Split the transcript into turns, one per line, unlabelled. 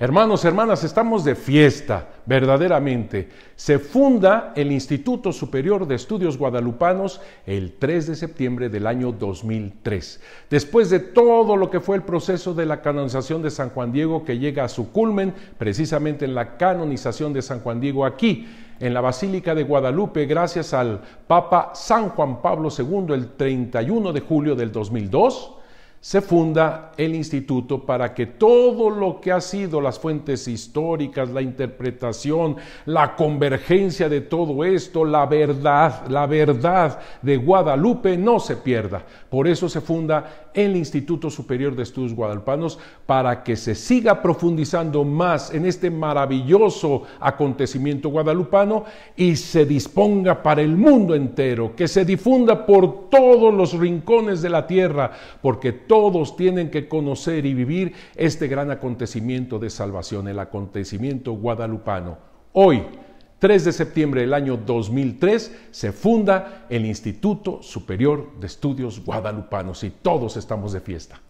Hermanos, hermanas, estamos de fiesta, verdaderamente. Se funda el Instituto Superior de Estudios Guadalupanos el 3 de septiembre del año 2003. Después de todo lo que fue el proceso de la canonización de San Juan Diego, que llega a su culmen precisamente en la canonización de San Juan Diego aquí, en la Basílica de Guadalupe gracias al Papa San Juan Pablo II el 31 de julio del 2002 se funda el instituto para que todo lo que ha sido las fuentes históricas, la interpretación, la convergencia de todo esto, la verdad, la verdad de Guadalupe no se pierda. Por eso se funda el Instituto Superior de Estudios Guadalupanos para que se siga profundizando más en este maravilloso acontecimiento guadalupano y se disponga para el mundo entero, que se difunda por todos los rincones de la tierra, porque todos tienen que conocer y vivir este gran acontecimiento de salvación, el acontecimiento guadalupano. Hoy, 3 de septiembre del año 2003 se funda el Instituto Superior de Estudios Guadalupanos y todos estamos de fiesta.